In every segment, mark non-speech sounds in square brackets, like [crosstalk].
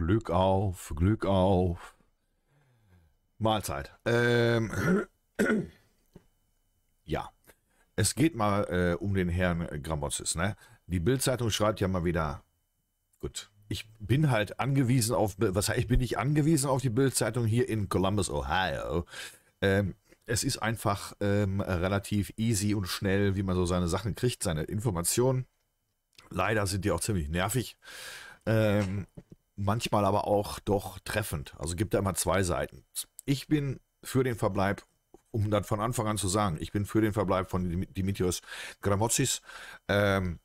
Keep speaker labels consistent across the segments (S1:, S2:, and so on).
S1: Glück auf, Glück auf. Mahlzeit. Ähm, [clears throat] ja, es geht mal äh, um den Herrn Gramotzes. Ne? Die Bildzeitung schreibt ja mal wieder, gut, ich bin halt angewiesen auf, was heißt, ich bin nicht angewiesen auf die Bildzeitung hier in Columbus, Ohio. Ähm, es ist einfach ähm, relativ easy und schnell, wie man so seine Sachen kriegt, seine Informationen. Leider sind die auch ziemlich nervig. Ähm, manchmal aber auch doch treffend. Also gibt da immer zwei Seiten. Ich bin für den Verbleib, um das von Anfang an zu sagen, ich bin für den Verbleib von Dimitrios Gramotzis. Ähm,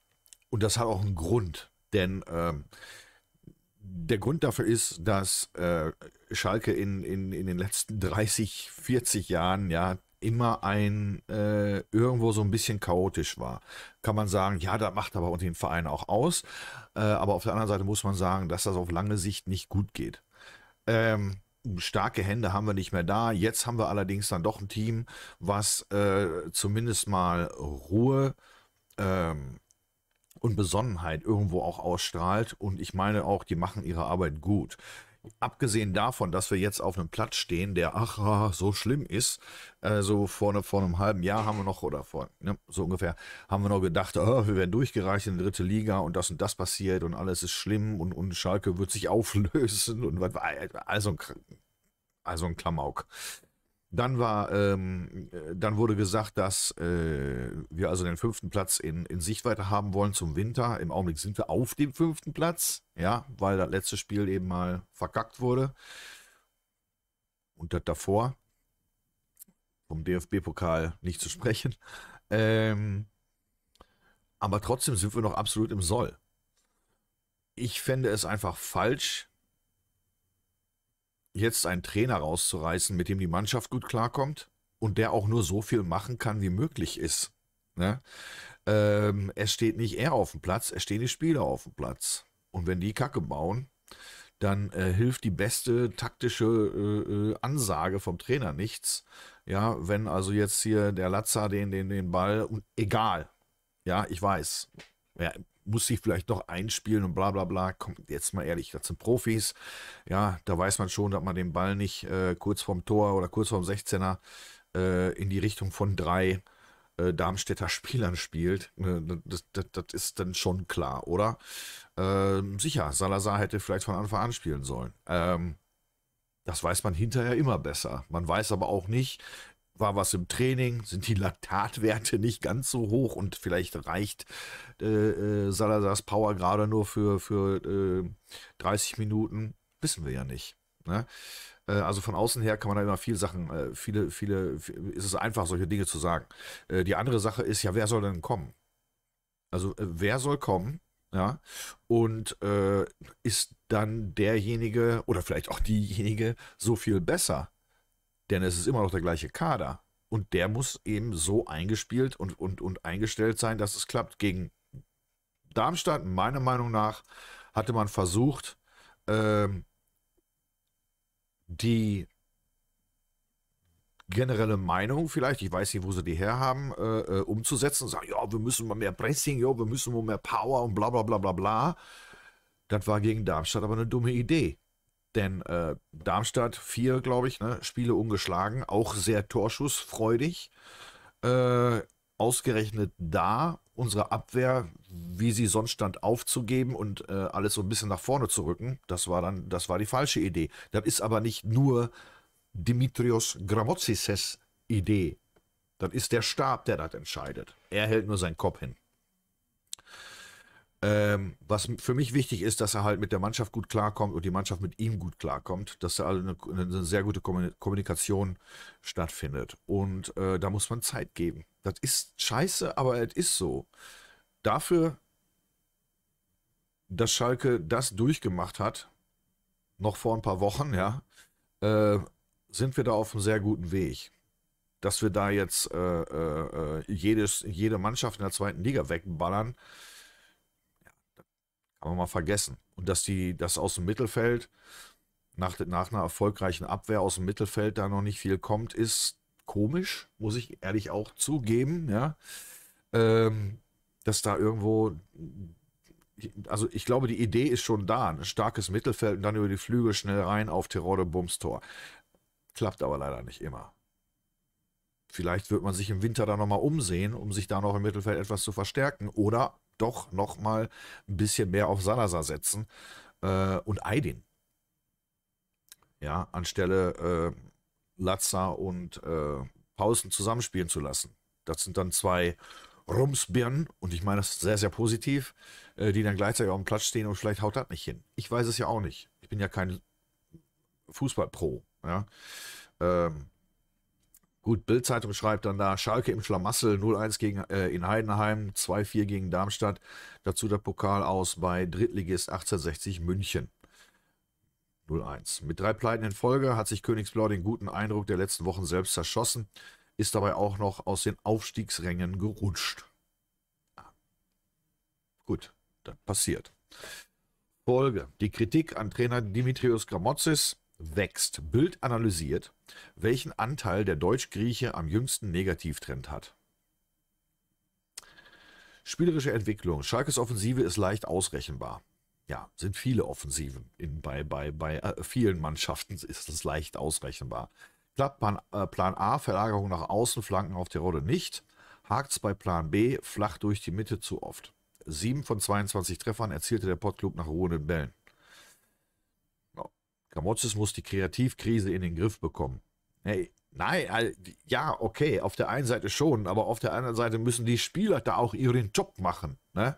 S1: und das hat auch einen Grund, denn ähm, der Grund dafür ist, dass äh, Schalke in, in, in den letzten 30, 40 Jahren ja immer ein äh, irgendwo so ein bisschen chaotisch war. Kann man sagen, ja, das macht aber den Verein auch aus. Äh, aber auf der anderen Seite muss man sagen, dass das auf lange Sicht nicht gut geht. Ähm, starke Hände haben wir nicht mehr da. Jetzt haben wir allerdings dann doch ein Team, was äh, zumindest mal Ruhe ähm, und Besonnenheit irgendwo auch ausstrahlt. Und ich meine auch, die machen ihre Arbeit gut abgesehen davon, dass wir jetzt auf einem Platz stehen, der ach, so schlimm ist, äh, so vor, ne, vor einem halben Jahr haben wir noch, oder vor ne, so ungefähr, haben wir noch gedacht, oh, wir werden durchgereicht in die dritte Liga und das und das passiert und alles ist schlimm und, und Schalke wird sich [laughs] auflösen und was, also, also ein Klamauk. Dann war, ähm, äh, dann wurde gesagt, dass äh, wir also den fünften Platz in, in Sichtweite haben wollen zum Winter. Im Augenblick sind wir auf dem fünften Platz, ja, weil das letzte Spiel eben mal verkackt wurde. Und das davor, vom DFB-Pokal nicht zu sprechen. Ähm, aber trotzdem sind wir noch absolut im Soll. Ich fände es einfach falsch, jetzt einen Trainer rauszureißen, mit dem die Mannschaft gut klarkommt und der auch nur so viel machen kann, wie möglich ist. Ne? Ähm, es steht nicht er auf dem Platz, es stehen die Spieler auf dem Platz. Und wenn die Kacke bauen, dann äh, hilft die beste taktische äh, äh Ansage vom Trainer nichts. Ja, wenn also jetzt hier der Latza den, den, den Ball, egal. Ja, ich weiß. Ja, muss sich vielleicht noch einspielen und bla bla bla. Kommt jetzt mal ehrlich, das sind Profis. Ja, da weiß man schon, dass man den Ball nicht äh, kurz vorm Tor oder kurz vorm 16er äh, in die Richtung von drei äh, Darmstädter [laughs] Spielern spielt. Äh, das, das, das, ist dann schon klar, oder? Ähm, sicher, Salazar hätte vielleicht von Anfang an spielen sollen. Ähm, das weiß man hinterher immer besser. Man weiß aber auch nicht, war was im Training, sind die Laktatwerte nicht ganz so hoch und vielleicht reicht äh, äh, Salazars Power gerade nur für, für äh, 30 Minuten, wissen wir ja nicht. Ne? Äh, also von außen her kann man da immer viel Sachen, äh, viele, viele, ist es einfach, solche Dinge zu sagen. Äh, die andere Sache ist ja, wer soll denn kommen? Also wer soll kommen? Ja, und ist dann derjenige oder vielleicht auch diejenige so viel besser, denn es ist immer noch der gleiche Kader. Und der muss eben so eingespielt und, und, und eingestellt sein, dass es klappt. Gegen Darmstadt, meiner Meinung nach, hatte man versucht, ähm, die generelle Meinung vielleicht, ich weiß nicht, wo sie die herhaben, äh, äh, umzusetzen sagen, ja, wir müssen mal mehr Pressing, ja, wir müssen mal mehr Power und bla bla bla bla bla. Das war gegen Darmstadt aber eine dumme Idee. Denn äh, Darmstadt vier, glaube ich, ne, Spiele ungeschlagen, auch sehr torschussfreudig. Äh, ausgerechnet da unsere Abwehr, wie sie sonst stand, aufzugeben und äh, alles so ein bisschen nach vorne zu rücken, das war dann, das war die falsche Idee. Das ist aber nicht nur Dimitrios Gramotzis Idee. Das ist der Stab, der das entscheidet. Er hält nur seinen Kopf hin. Ähm, was für mich wichtig ist, dass er halt mit der Mannschaft gut klarkommt und die Mannschaft mit ihm gut klarkommt, dass da eine, eine sehr gute Kommunikation stattfindet. Und äh, da muss man Zeit geben. Das ist scheiße, aber es ist so. Dafür, dass Schalke das durchgemacht hat, noch vor ein paar Wochen, ja, äh, sind wir da auf einem sehr guten Weg dass wir da jetzt äh, äh, äh jedes, jede Mannschaft in der zweiten Liga wegballern, wir mal, vergessen. Und dass die, dass aus dem Mittelfeld, nach, nach einer erfolgreichen Abwehr aus dem Mittelfeld da noch nicht viel kommt, ist komisch, muss ich ehrlich auch zugeben, ja. Ähm, dass da irgendwo, also ich glaube, die Idee ist schon da, ein starkes Mittelfeld und dann über die Flügel schnell rein auf Terode Bums Tor. Klappt aber leider nicht immer. Vielleicht wird man sich im Winter da nochmal umsehen, um sich da noch im Mittelfeld etwas zu verstärken. Oder doch nochmal ein bisschen mehr auf Salazar setzen äh, und Aydin. Ja, anstelle äh, Lazza und äh, Pausen zusammenspielen zu lassen. Das sind dann zwei Rumsbirnen, und ich meine das sehr, sehr positiv, äh, die dann gleichzeitig auf dem Platz stehen und vielleicht haut das nicht hin. Ich weiß es ja auch nicht. Ich bin ja kein Fußballpro. Ja? Ähm, Gut, bild schreibt dann da, Schalke im Schlamassel, 0-1 gegen, äh, in Heidenheim, 2-4 gegen Darmstadt. Dazu der Pokal aus bei Drittligist 1860 München. 0-1. Mit drei Pleiten in Folge hat sich Königsblau den guten Eindruck der letzten Wochen selbst zerschossen, ist dabei auch noch aus den Aufstiegsrängen gerutscht. Ah. Gut, das passiert. Folge. Die Kritik an Trainer Dimitrios Gramotzis wächst, Bild analysiert, welchen Anteil der Deutsch-Grieche am jüngsten Negativtrend hat. Spielerische Entwicklung. Schalkes Offensive ist leicht ausrechenbar. Ja, sind viele Offensiven. In, bei bei, bei äh, vielen Mannschaften ist es leicht ausrechenbar. Klappt Plan, äh, Plan A, Verlagerung nach außen, Flanken auf Rolle nicht. Hakt es bei Plan B, flach durch die Mitte zu oft. 7 von 22 Treffern erzielte der Pottclub nach ruhenden Bällen. Gramotzes muss die Kreativkrise in den Griff bekommen. Hey, nein, ja, okay, auf der einen Seite schon, aber auf der anderen Seite müssen die Spieler da auch ihren Job machen. Ne?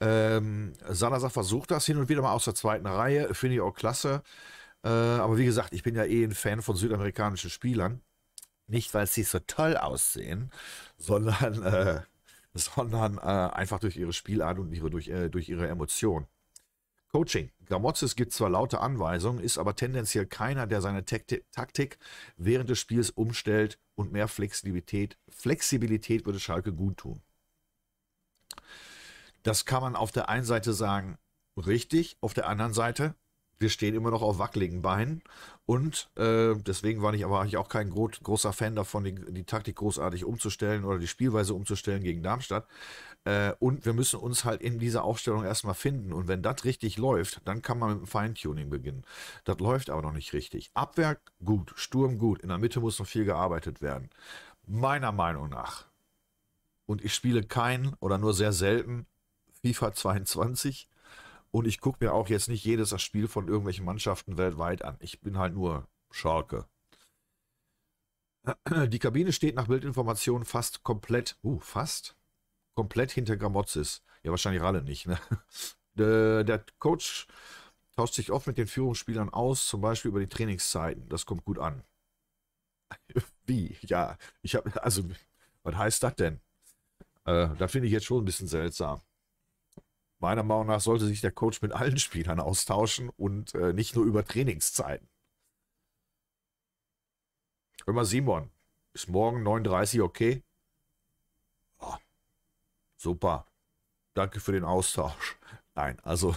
S1: Ähm, Salazar versucht das hin und wieder mal aus der zweiten Reihe, finde ich auch klasse. Äh, aber wie gesagt, ich bin ja eh ein Fan von südamerikanischen Spielern. Nicht, weil sie so toll aussehen, sondern, äh, sondern äh, einfach durch ihre Spielart und ihre, durch, äh, durch ihre Emotion. Coaching. Gramotzes gibt zwar laute Anweisungen, ist aber tendenziell keiner, der seine Taktik während des Spiels umstellt und mehr Flexibilität, Flexibilität würde Schalke gut tun. Das kann man auf der einen Seite sagen, richtig, auf der anderen Seite wir stehen immer noch auf wackeligen Beinen. Und äh, deswegen war ich aber eigentlich auch kein gro großer Fan davon, die, die, Taktik großartig umzustellen oder die Spielweise umzustellen gegen Darmstadt. Äh, und wir müssen uns halt in dieser Aufstellung erstmal finden. Und wenn das richtig läuft, dann kann man mit dem Feintuning beginnen. Das läuft aber noch nicht richtig. Abwehr gut, Sturm gut. In der Mitte muss noch viel gearbeitet werden. Meiner Meinung nach. Und ich spiele keinen oder nur sehr selten FIFA 22 und ich gucke mir auch jetzt nicht jedes Spiel von irgendwelchen Mannschaften weltweit an. Ich bin halt nur Schalke. Die Kabine steht nach Bildinformationen fast komplett, uh, fast komplett hinter Gramozis. Ja, wahrscheinlich alle nicht. Ne? [laughs] Der, der Coach tauscht sich oft mit den Führungsspielern aus, zum Beispiel über die Trainingszeiten. Das kommt gut an. [laughs] Wie? Ja, ich habe, also, was heißt das denn? Äh, da finde ich jetzt schon ein bisschen seltsam. Meiner Meinung nach sollte sich der Coach mit allen Spielern austauschen und äh, nicht nur über Trainingszeiten. Hör mal, Simon, ist morgen 9.30 Uhr okay? Oh, super. Danke für den Austausch. Nein, also,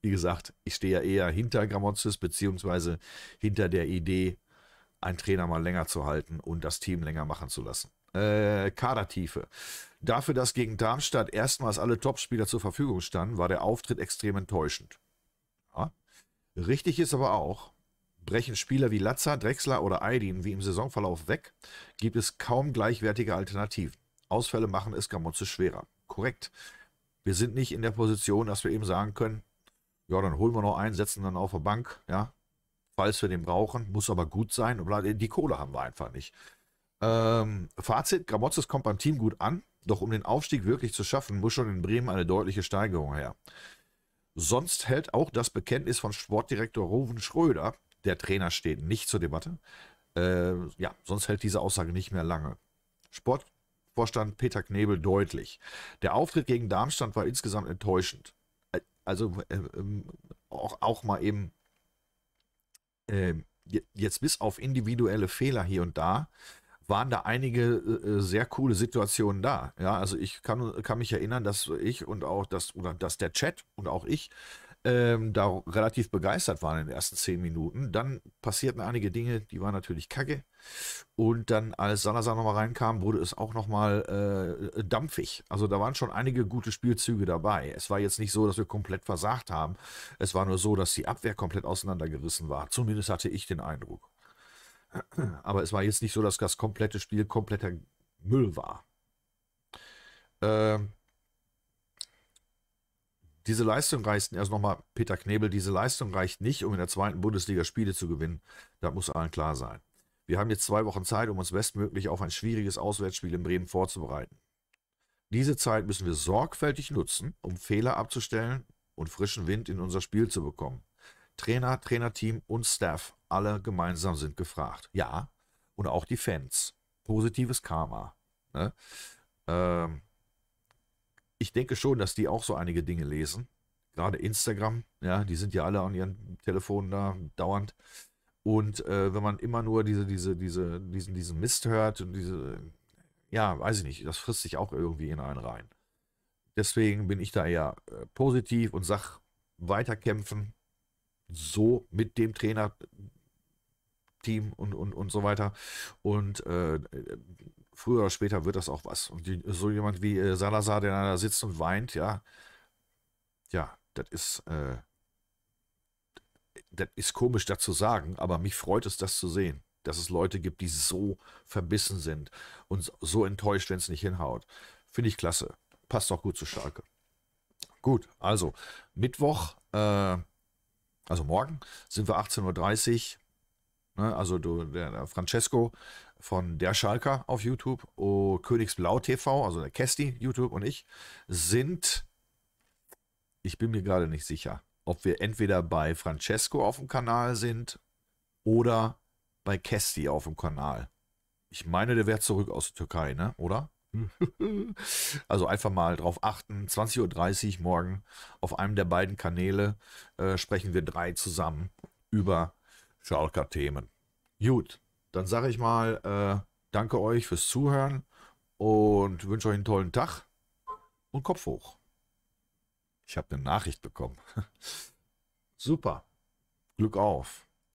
S1: wie gesagt, ich stehe ja eher hinter Gramonzis, beziehungsweise hinter der Idee, einen Trainer mal länger zu halten und das Team länger machen zu lassen äh, Kadertiefe. Dafür, dass gegen Darmstadt erstmals alle Topspieler zur Verfügung standen, war der Auftritt extrem enttäuschend. Ja. Richtig ist aber auch, brechen Spieler wie Latza, Drexler oder Aydin wie im Saisonverlauf weg, gibt es kaum gleichwertige Alternativen. Ausfälle machen es Gamotze schwerer. Korrekt. Wir sind nicht in der Position, dass wir eben sagen können, ja, dann holen wir noch einen, setzen dann auf der Bank, ja, falls wir den brauchen, muss aber gut sein, die Kohle haben wir einfach nicht. Ähm, Fazit: Gramotzes kommt beim Team gut an, doch um den Aufstieg wirklich zu schaffen, muss schon in Bremen eine deutliche Steigerung her. Sonst hält auch das Bekenntnis von Sportdirektor Ruven Schröder, der Trainer steht nicht zur Debatte, äh, ja, sonst hält diese Aussage nicht mehr lange. Sportvorstand Peter Knebel deutlich. Der Auftritt gegen Darmstadt war insgesamt enttäuschend. Also äh, äh, auch, auch mal eben ähm, jetzt bis auf individuelle Fehler hier und da waren da einige äh, äh, sehr coole Situationen da. Ja, also ich kann, kann mich erinnern, dass ich und auch das, oder dass der Chat und auch ich ähm, da relativ begeistert waren in den ersten zehn Minuten. Dann passierten einige Dinge, die waren natürlich kacke. Und dann, als Salazar nochmal reinkam, wurde es auch nochmal äh, dampfig. Also da waren schon einige gute Spielzüge dabei. Es war jetzt nicht so, dass wir komplett versagt haben. Es war nur so, dass die Abwehr komplett auseinandergerissen war. Zumindest hatte ich den Eindruck. Aber es war jetzt nicht so, dass das komplette Spiel kompletter Müll war. Äh, diese Leistung reicht, erst also nochmal Peter Knebel, diese Leistung reicht nicht, um in der zweiten Bundesliga Spiele zu gewinnen. Das muss allen klar sein. Wir haben jetzt zwei Wochen Zeit, um uns bestmöglich auf ein schwieriges Auswärtsspiel in Bremen vorzubereiten. Diese Zeit müssen wir sorgfältig nutzen, um Fehler abzustellen und frischen Wind in unser Spiel zu bekommen. Trainer, Trainerteam und Staff, alle gemeinsam sind gefragt. Ja, und auch die Fans. Positives Karma. Ne? Ähm, ich denke schon, dass die auch so einige Dinge lesen. Gerade Instagram, ja, die sind ja alle an ihren Telefonen da dauernd. Und äh, wenn man immer nur diese, diese, diese, diesen, diesen Mist hört und diese, ja, weiß ich nicht, das frisst sich auch irgendwie in einen rein. Deswegen bin ich da eher äh, positiv und sag weiterkämpfen, so mit dem Trainer Team und, und, und so weiter. Und äh, früher oder später wird das auch was. Und die, so jemand wie äh, Salazar, der da sitzt und weint, ja, ja, das ist, äh, das ist komisch, das zu sagen, aber mich freut es, das zu sehen, dass es Leute gibt, die so verbissen sind und so enttäuscht, wenn es nicht hinhaut. Finde ich klasse. Passt auch gut zu Schalke. Gut, also Mittwoch, äh, also morgen, sind wir 18.30 Uhr. Ne, also du, der, der Francesco von der Schalker auf YouTube, oh, Königsblau TV, also der Kesti YouTube und ich sind, ich bin mir gerade nicht sicher, ob wir entweder bei Francesco auf dem Kanal sind oder bei Kesti auf dem Kanal. Ich meine, der wäre zurück aus der Türkei, ne? Oder? [laughs] Also einfach mal drauf achten. 20.30 Uhr morgen auf einem der beiden Kanäle äh, sprechen wir drei zusammen über Schalker Themen. Gut, dann sage ich mal äh, danke euch fürs Zuhören und wünsche euch einen tollen Tag und Kopf hoch. Ich habe eine Nachricht bekommen. [laughs] Super. Glück auf.